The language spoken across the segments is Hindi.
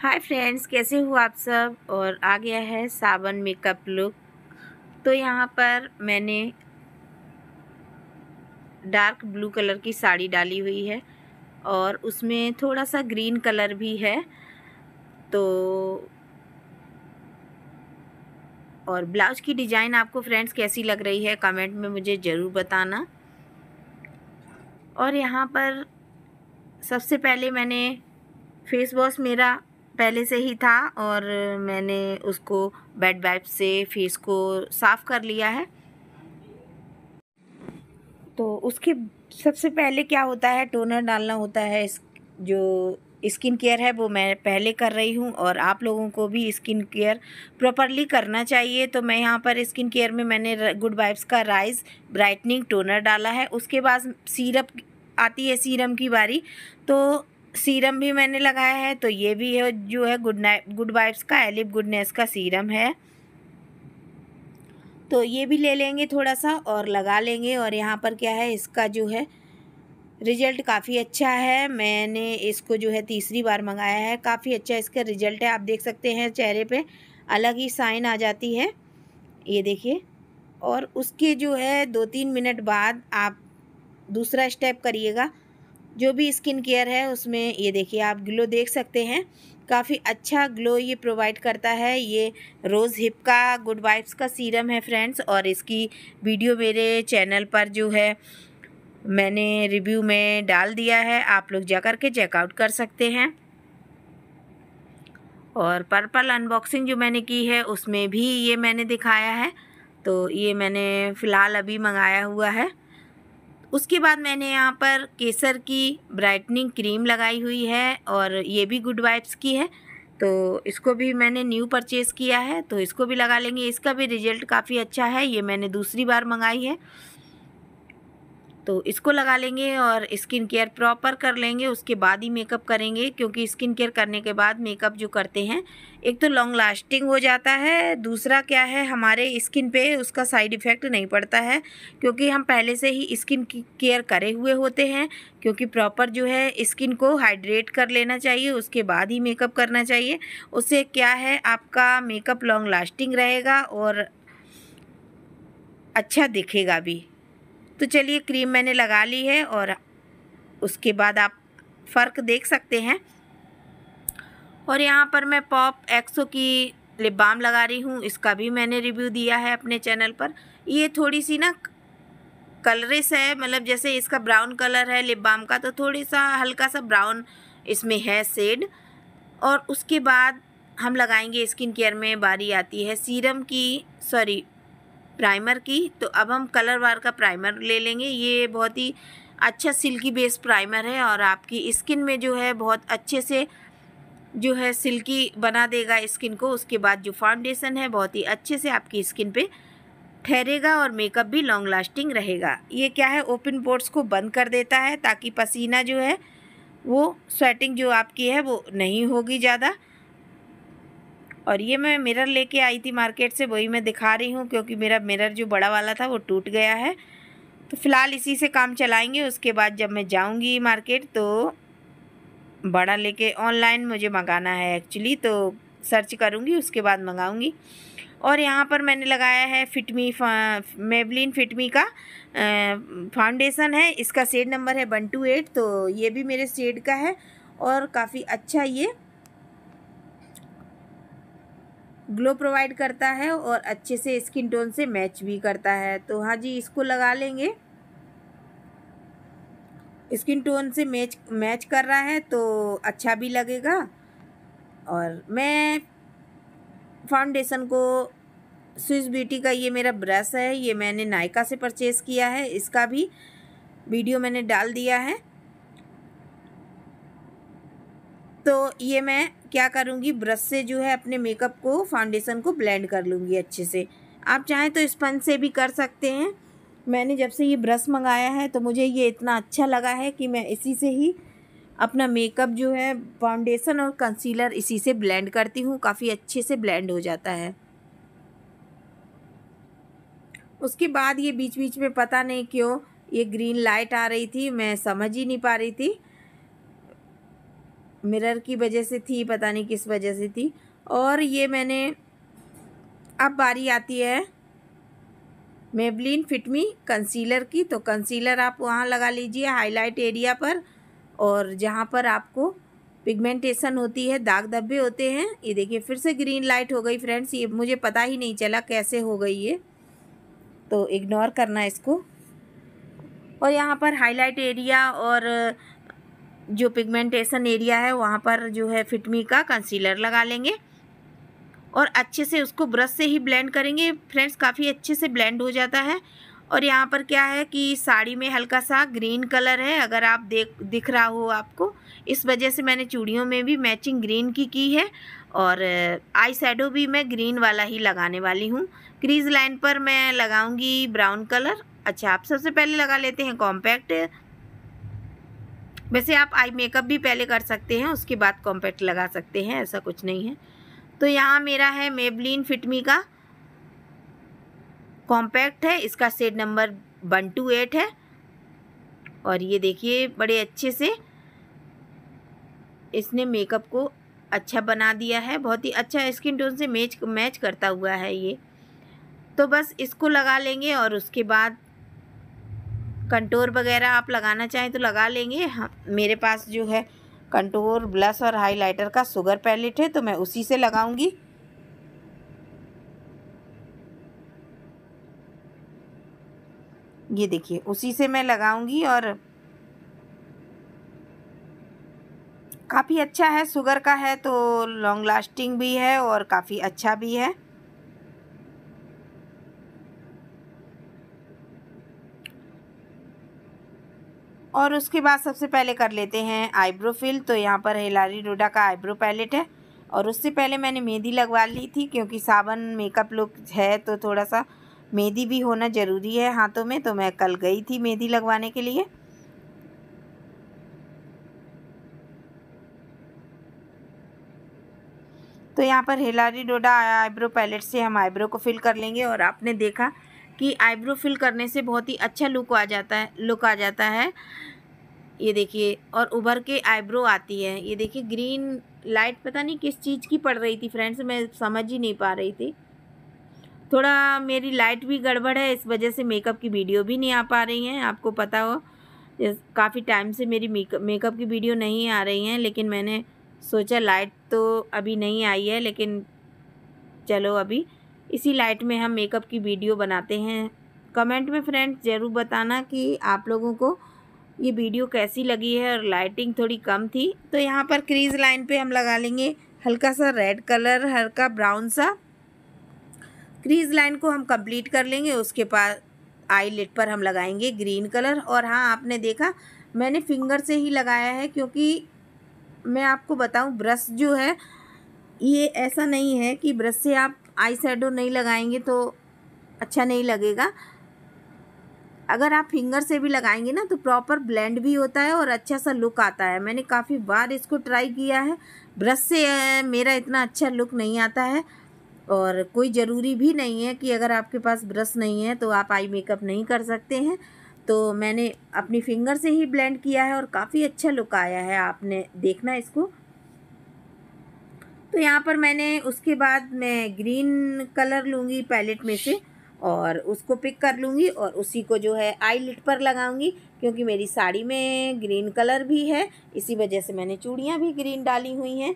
हाय फ्रेंड्स कैसे हो आप सब और आ गया है सावन मेकअप लुक तो यहाँ पर मैंने डार्क ब्लू कलर की साड़ी डाली हुई है और उसमें थोड़ा सा ग्रीन कलर भी है तो और ब्लाउज की डिज़ाइन आपको फ्रेंड्स कैसी लग रही है कमेंट में मुझे ज़रूर बताना और यहाँ पर सबसे पहले मैंने फेस वॉश मेरा पहले से ही था और मैंने उसको बेड वाइप से फेस को साफ़ कर लिया है तो उसके सबसे पहले क्या होता है टोनर डालना होता है इस जो स्किन केयर है वो मैं पहले कर रही हूँ और आप लोगों को भी स्किन केयर प्रॉपरली करना चाहिए तो मैं यहाँ पर स्किन केयर में मैंने गुड वाइब्स का राइस ब्राइटनिंग टोनर डाला है उसके बाद सीरप आती है सीरम की बारी तो सीरम भी मैंने लगाया है तो ये भी है जो है गुड नाइट गुड वाइब्स का एलिप गुडनेस का सीरम है तो ये भी ले लेंगे थोड़ा सा और लगा लेंगे और यहाँ पर क्या है इसका जो है रिजल्ट काफ़ी अच्छा है मैंने इसको जो है तीसरी बार मंगाया है काफ़ी अच्छा इसका रिजल्ट है आप देख सकते हैं चेहरे पे अलग ही साइन आ जाती है ये देखिए और उसके जो है दो तीन मिनट बाद आप दूसरा स्टेप करिएगा जो भी स्किन केयर है उसमें ये देखिए आप ग्लो देख सकते हैं काफ़ी अच्छा ग्लो ये प्रोवाइड करता है ये रोज़ हिप का गुड वाइब्स का सीरम है फ्रेंड्स और इसकी वीडियो मेरे चैनल पर जो है मैंने रिव्यू में डाल दिया है आप लोग जा कर के चेकआउट कर सकते हैं और पर्पल अनबॉक्सिंग जो मैंने की है उसमें भी ये मैंने दिखाया है तो ये मैंने फ़िलहाल अभी मंगाया हुआ है उसके बाद मैंने यहाँ पर केसर की ब्राइटनिंग क्रीम लगाई हुई है और ये भी गुड वाइब्स की है तो इसको भी मैंने न्यू परचेज़ किया है तो इसको भी लगा लेंगे इसका भी रिज़ल्ट काफ़ी अच्छा है ये मैंने दूसरी बार मंगाई है तो इसको लगा लेंगे और स्किन केयर प्रॉपर कर लेंगे उसके बाद ही मेकअप करेंगे क्योंकि स्किन केयर करने के बाद मेकअप जो करते हैं एक तो लॉन्ग लास्टिंग हो जाता है दूसरा क्या है हमारे स्किन पे उसका साइड इफ़ेक्ट नहीं पड़ता है क्योंकि हम पहले से ही स्किन केयर करे हुए होते हैं क्योंकि प्रॉपर जो है स्किन को हाइड्रेट कर लेना चाहिए उसके बाद ही मेकअप करना चाहिए उससे क्या है आपका मेकअप लॉन्ग लास्टिंग रहेगा और अच्छा दिखेगा भी तो चलिए क्रीम मैंने लगा ली है और उसके बाद आप फ़र्क देख सकते हैं और यहाँ पर मैं पॉप एक्सो की लिप बाम लगा रही हूँ इसका भी मैंने रिव्यू दिया है अपने चैनल पर ये थोड़ी सी ना कलरिस है मतलब जैसे इसका ब्राउन कलर है लिप बाम का तो थोड़ी सा हल्का सा ब्राउन इसमें है सेड और उसके बाद हम लगाएंगे स्किन केयर में बारी आती है सीरम की सॉरी प्राइमर की तो अब हम कलर बार का प्राइमर ले लेंगे ये बहुत ही अच्छा सिल्की बेस प्राइमर है और आपकी स्किन में जो है बहुत अच्छे से जो है सिल्की बना देगा स्किन को उसके बाद जो फाउंडेशन है बहुत ही अच्छे से आपकी स्किन पे ठहरेगा और मेकअप भी लॉन्ग लास्टिंग रहेगा ये क्या है ओपन पोर्ट्स को बंद कर देता है ताकि पसीना जो है वो स्वेटिंग जो आपकी है वो नहीं होगी ज़्यादा और ये मैं मिरर लेके आई थी मार्केट से वही मैं दिखा रही हूँ क्योंकि मेरा मिरर जो बड़ा वाला था वो टूट गया है तो फ़िलहाल इसी से काम चलाएंगे उसके बाद जब मैं जाऊँगी मार्केट तो बड़ा लेके ऑनलाइन मुझे मंगाना है एक्चुअली तो सर्च करूँगी उसके बाद मंगाऊँगी और यहाँ पर मैंने लगाया है फिटमी मेबलिन फिटमी का फाउंडेशन है इसका सेड नंबर है वन टू एट तो ये भी मेरे सेड का है और काफ़ी अच्छा ये ग्लो प्रोवाइड करता है और अच्छे से स्किन टोन से मैच भी करता है तो हाँ जी इसको लगा लेंगे स्किन टोन से मैच मैच कर रहा है तो अच्छा भी लगेगा और मैं फाउंडेशन को स्विस ब्यूटी का ये मेरा ब्रश है ये मैंने नायका से परचेज़ किया है इसका भी वीडियो मैंने डाल दिया है तो ये मैं क्या करूँगी ब्रश से जो है अपने मेकअप को फाउंडेशन को ब्लेंड कर लूँगी अच्छे से आप चाहें तो स्पंज से भी कर सकते हैं मैंने जब से ये ब्रश मंगाया है तो मुझे ये इतना अच्छा लगा है कि मैं इसी से ही अपना मेकअप जो है फाउंडेशन और कंसीलर इसी से ब्लेंड करती हूँ काफ़ी अच्छे से ब्लेंड हो जाता है उसके बाद ये बीच बीच में पता नहीं क्यों ये ग्रीन लाइट आ रही थी मैं समझ ही नहीं पा रही थी मिरर की वजह से थी पता नहीं किस वजह से थी और ये मैंने अब बारी आती है मेबलिन फिटमी कंसीलर की तो कंसीलर आप वहाँ लगा लीजिए हाईलाइट एरिया पर और जहाँ पर आपको पिगमेंटेशन होती है दाग धब्बे होते हैं ये देखिए फिर से ग्रीन लाइट हो गई फ्रेंड्स ये मुझे पता ही नहीं चला कैसे हो गई ये तो इग्नोर करना इसको और यहाँ पर हाईलाइट एरिया और जो पिगमेंटेशन एरिया है वहाँ पर जो है फिटमी का कंसीलर लगा लेंगे और अच्छे से उसको ब्रश से ही ब्लेंड करेंगे फ्रेंड्स काफ़ी अच्छे से ब्लेंड हो जाता है और यहाँ पर क्या है कि साड़ी में हल्का सा ग्रीन कलर है अगर आप देख दिख रहा हो आपको इस वजह से मैंने चूड़ियों में भी मैचिंग ग्रीन की की है और आई uh, शेडो भी मैं ग्रीन वाला ही लगाने वाली हूँ क्रीज लाइन पर मैं लगाऊंगी ब्राउन कलर अच्छा आप सबसे पहले लगा लेते हैं कॉम्पैक्ट वैसे आप आई मेकअप भी पहले कर सकते हैं उसके बाद कॉम्पैक्ट लगा सकते हैं ऐसा कुछ नहीं है तो यहाँ मेरा है मेबलिन फिटमी का कॉम्पैक्ट है इसका set number one two eight है और ये देखिए बड़े अच्छे से इसने मेकअप को अच्छा बना दिया है बहुत ही अच्छा स्किन टोन से मैच मैच करता हुआ है ये तो बस इसको लगा लेंगे और उसके बाद कंटोर वगैरह आप लगाना चाहें तो लगा लेंगे हाँ, मेरे पास जो है कंटोर ब्लश और हाइलाइटर का सुगर पैलेट है तो मैं उसी से लगाऊंगी ये देखिए उसी से मैं लगाऊंगी और काफ़ी अच्छा है शुगर का है तो लॉन्ग लास्टिंग भी है और काफ़ी अच्छा भी है और उसके बाद सबसे पहले कर लेते हैं आईब्रो फिल तो यहाँ पर हिलारी डोडा का आईब्रो पैलेट है और उससे पहले मैंने मेहंदी लगवा ली थी क्योंकि सावन मेकअप लुक है तो थोड़ा सा मेहंदी भी होना ज़रूरी है हाथों में तो मैं कल गई थी मेहंदी लगवाने के लिए तो यहाँ पर हिलारी डोडा आईब्रो पैलेट से हम आईब्रो को फिल कर लेंगे और आपने देखा कि आईब्रो फिल करने से बहुत ही अच्छा लुक आ जाता है लुक आ जाता है ये देखिए और उभर के आईब्रो आती है ये देखिए ग्रीन लाइट पता नहीं किस चीज़ की पड़ रही थी फ्रेंड्स मैं समझ ही नहीं पा रही थी थोड़ा मेरी लाइट भी गड़बड़ है इस वजह से मेकअप की वीडियो भी नहीं आ पा रही हैं आपको पता हो काफ़ी टाइम से मेरी मेकअप की वीडियो नहीं आ रही हैं लेकिन मैंने सोचा लाइट तो अभी नहीं आई है लेकिन चलो अभी इसी लाइट में हम मेकअप की वीडियो बनाते हैं कमेंट में फ्रेंड्स ज़रूर बताना कि आप लोगों को ये वीडियो कैसी लगी है और लाइटिंग थोड़ी कम थी तो यहाँ पर क्रीज लाइन पे हम लगा लेंगे हल्का सा रेड कलर हल्का ब्राउन सा क्रीज लाइन को हम कंप्लीट कर लेंगे उसके बाद आई लिट पर हम लगाएंगे ग्रीन कलर और हाँ आपने देखा मैंने फिंगर से ही लगाया है क्योंकि मैं आपको बताऊँ ब्रश जो है ये ऐसा नहीं है कि ब्रश से आप आई शेडो नहीं लगाएंगे तो अच्छा नहीं लगेगा अगर आप फिंगर से भी लगाएंगे ना तो प्रॉपर ब्लेंड भी होता है और अच्छा सा लुक आता है मैंने काफ़ी बार इसको ट्राई किया है ब्रश से मेरा इतना अच्छा लुक नहीं आता है और कोई ज़रूरी भी नहीं है कि अगर आपके पास ब्रश नहीं है तो आप आई मेकअप नहीं कर सकते हैं तो मैंने अपनी फिंगर से ही ब्लेंड किया है और काफ़ी अच्छा लुक आया है आपने देखना इसको तो यहाँ पर मैंने उसके बाद मैं ग्रीन कलर लूँगी पैलेट में से और उसको पिक कर लूँगी और उसी को जो है आई लिट पर लगाऊंगी क्योंकि मेरी साड़ी में ग्रीन कलर भी है इसी वजह से मैंने चूड़ियाँ भी ग्रीन डाली हुई हैं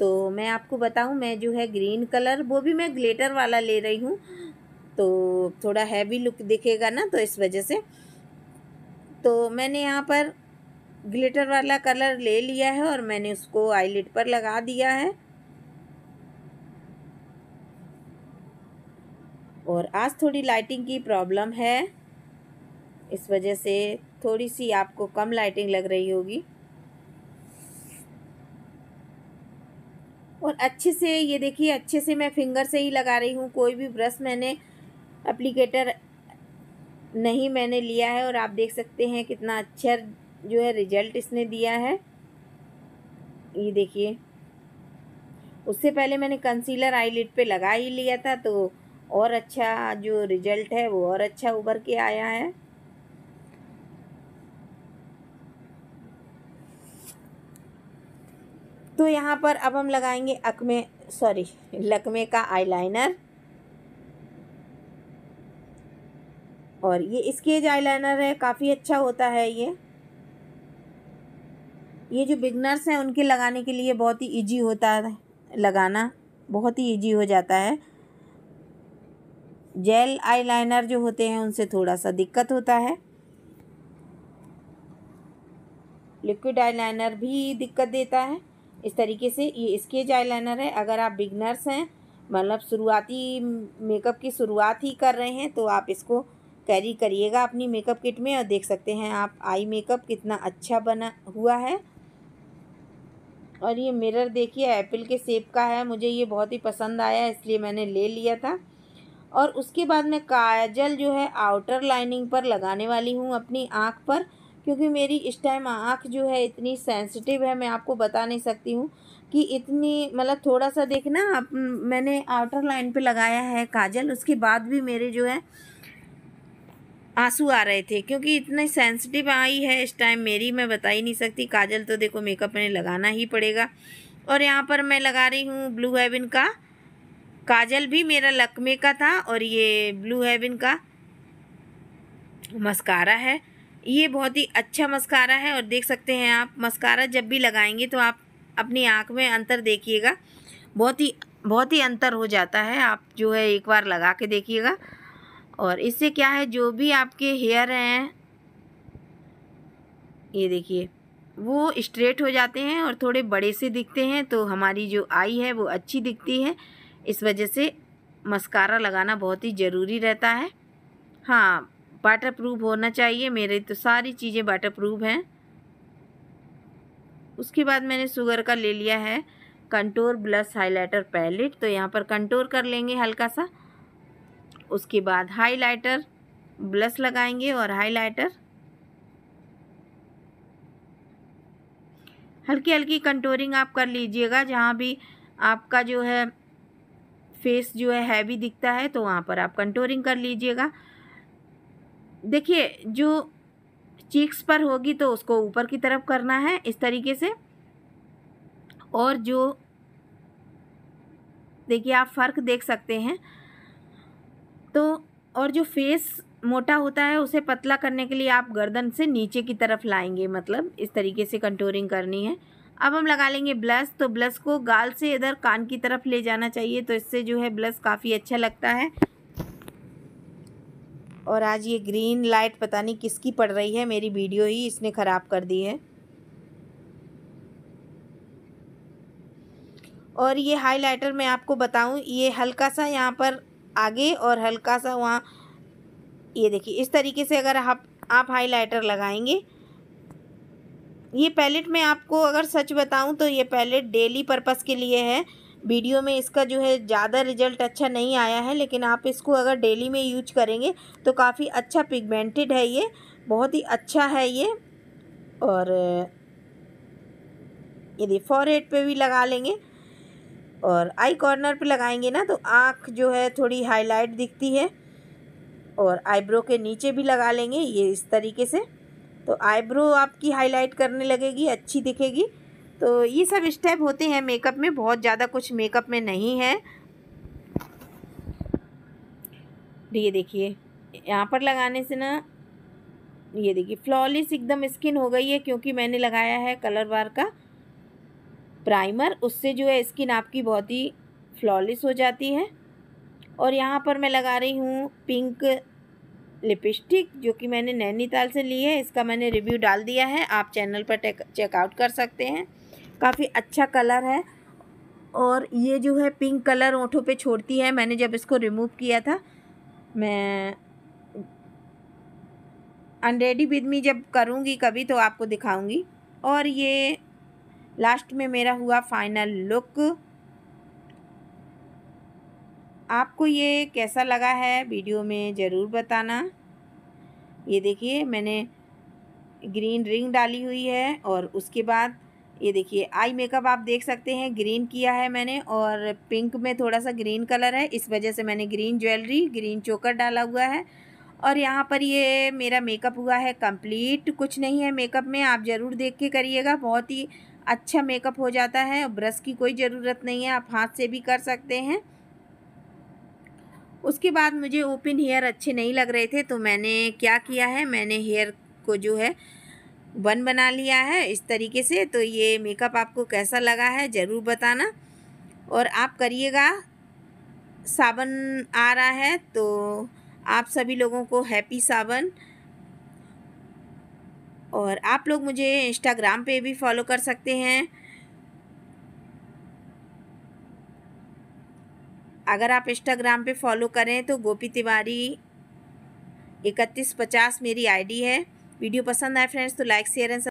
तो मैं आपको बताऊँ मैं जो है ग्रीन कलर वो भी मैं ग्लेटर वाला ले रही हूँ तो थोड़ा हैवी लुक दिखेगा ना तो इस वजह से तो मैंने यहाँ पर ग्लिटर वाला कलर ले लिया है और मैंने उसको आईलिट पर लगा दिया है और आज थोड़ी लाइटिंग की प्रॉब्लम है इस वजह से थोड़ी सी आपको कम लाइटिंग लग रही होगी और अच्छे से ये देखिए अच्छे से मैं फिंगर से ही लगा रही हूँ कोई भी ब्रश मैंने अप्लीकेटर नहीं मैंने लिया है और आप देख सकते हैं कितना अच्छा जो है रिजल्ट इसने दिया है ये देखिए उससे पहले मैंने कंसीलर आई पे पर लगा ही लिया था तो और अच्छा जो रिजल्ट है वो और अच्छा उभर के आया है तो यहाँ पर अब हम लगाएंगे अकमे सॉरी लकमे का आईलाइनर और ये आई आईलाइनर है काफ़ी अच्छा होता है ये ये जो बिगनर्स हैं उनके लगाने के लिए बहुत ही इजी होता है लगाना बहुत ही इजी हो जाता है जेल आईलाइनर जो होते हैं उनसे थोड़ा सा दिक्कत होता है लिक्विड आईलाइनर भी दिक्कत देता है इस तरीके से ये स्केच आईलाइनर है अगर आप बिगनर्स हैं मतलब शुरुआती मेकअप की शुरुआत ही कर रहे हैं तो आप इसको कैरी करिएगा अपनी मेकअप किट में और देख सकते हैं आप आई मेकअप कितना अच्छा बना हुआ है और ये मिरर देखिए एप्पल के सेप का है मुझे ये बहुत ही पसंद आया इसलिए मैंने ले लिया था और उसके बाद मैं काजल जो है आउटर लाइनिंग पर लगाने वाली हूँ अपनी आँख पर क्योंकि मेरी इस टाइम आँख जो है इतनी सेंसिटिव है मैं आपको बता नहीं सकती हूँ कि इतनी मतलब थोड़ा सा देखना आप मैंने आउटर लाइन पे लगाया है काजल उसके बाद भी मेरे जो है आंसू आ रहे थे क्योंकि इतनी सेंसिटिव आई है इस टाइम मेरी मैं बता ही नहीं सकती काजल तो देखो मेकअप में लगाना ही पड़ेगा और यहाँ पर मैं लगा रही हूँ ब्लू हेवन का काजल भी मेरा लकमे का था और ये ब्लू हेवन का मस्कारा है ये बहुत ही अच्छा मस्कारा है और देख सकते हैं आप मस्कारा जब भी लगाएंगे तो आप अपनी आँख में अंतर देखिएगा बहुत ही बहुत ही अंतर हो जाता है आप जो है एक बार लगा के देखिएगा और इससे क्या है जो भी आपके हेयर हैं ये देखिए वो स्ट्रेट हो जाते हैं और थोड़े बड़े से दिखते हैं तो हमारी जो आई है वो अच्छी दिखती है इस वजह से मस्कारा लगाना बहुत ही ज़रूरी रहता है हाँ वाटर प्रूफ होना चाहिए मेरे तो सारी चीज़ें वाटर प्रूफ हैं उसके बाद मैंने शुगर का ले लिया है कंटोर ब्लस हाइलाइटर पैलेट तो यहाँ पर कंटोर कर लेंगे हल्का सा उसके बाद हाइलाइटर ब्लस लगाएंगे और हाइलाइटर हल्की हल्की कंटोरिंग आप कर लीजिएगा जहाँ भी आपका जो है फेस जो है हैवी दिखता है तो वहाँ पर आप कंटोरिंग कर लीजिएगा देखिए जो चीक्स पर होगी तो उसको ऊपर की तरफ करना है इस तरीके से और जो देखिए आप फ़र्क देख सकते हैं तो और जो फेस मोटा होता है उसे पतला करने के लिए आप गर्दन से नीचे की तरफ लाएंगे मतलब इस तरीके से कंटोरिंग करनी है अब हम लगा लेंगे ब्लश तो ब्लश को गाल से इधर कान की तरफ ले जाना चाहिए तो इससे जो है ब्लश काफ़ी अच्छा लगता है और आज ये ग्रीन लाइट पता नहीं किसकी पड़ रही है मेरी वीडियो ही इसने ख़राब कर दी है और ये हाइलाइटर मैं आपको बताऊं ये हल्का सा यहाँ पर आगे और हल्का सा वहाँ ये देखिए इस तरीके से अगर आप आप हाइलाइटर लगाएंगे ये पैलेट मैं आपको अगर सच बताऊं तो ये पैलेट डेली पर्पस के लिए है वीडियो में इसका जो है ज़्यादा रिजल्ट अच्छा नहीं आया है लेकिन आप इसको अगर डेली में यूज करेंगे तो काफ़ी अच्छा पिगमेंटेड है ये बहुत ही अच्छा है ये और यदि फॉरहेड पर भी लगा लेंगे और आई कॉर्नर पे लगाएंगे ना तो आँख जो है थोड़ी हाईलाइट दिखती है और आईब्रो के नीचे भी लगा लेंगे ये इस तरीके से तो आईब्रो आपकी हाईलाइट करने लगेगी अच्छी दिखेगी तो ये सब स्टेप होते हैं मेकअप में बहुत ज़्यादा कुछ मेकअप में नहीं है तो ये देखिए यहाँ पर लगाने से ना ये देखिए फ्लॉलेस एकदम स्किन हो गई है क्योंकि मैंने लगाया है कलर बार का प्राइमर उससे जो है स्किन आपकी बहुत ही फ्लॉलेस हो जाती है और यहाँ पर मैं लगा रही हूँ पिंक लिपस्टिक जो कि मैंने नैनीताल से ली है इसका मैंने रिव्यू डाल दिया है आप चैनल पर चेकआउट कर सकते हैं काफ़ी अच्छा कलर है और ये जो है पिंक कलर ओठों पे छोड़ती है मैंने जब इसको रिमूव किया था मैं अनरेडी विद मी जब करूँगी कभी तो आपको दिखाऊँगी और ये लास्ट में मेरा हुआ फाइनल लुक आपको ये कैसा लगा है वीडियो में ज़रूर बताना ये देखिए मैंने ग्रीन रिंग डाली हुई है और उसके बाद ये देखिए आई मेकअप आप देख सकते हैं ग्रीन किया है मैंने और पिंक में थोड़ा सा ग्रीन कलर है इस वजह से मैंने ग्रीन ज्वेलरी ग्रीन चोकर डाला हुआ है और यहाँ पर ये मेरा मेकअप हुआ है कंप्लीट कुछ नहीं है मेकअप में आप ज़रूर देख के करिएगा बहुत ही अच्छा मेकअप हो जाता है ब्रश की कोई ज़रूरत नहीं है आप हाथ से भी कर सकते हैं उसके बाद मुझे ओपन हेयर अच्छे नहीं लग रहे थे तो मैंने क्या किया है मैंने हेयर को जो है बन बना लिया है इस तरीके से तो ये मेकअप आपको कैसा लगा है ज़रूर बताना और आप करिएगा साबन आ रहा है तो आप सभी लोगों को हैप्पी साबन और आप लोग मुझे इंस्टाग्राम पे भी फॉलो कर सकते हैं अगर आप इंस्टाग्राम पे फॉलो करें तो गोपी तिवारी इकतीस पचास मेरी आईडी है वीडियो पसंद आए फ्रेंड्स तो लाइक शेयर एंड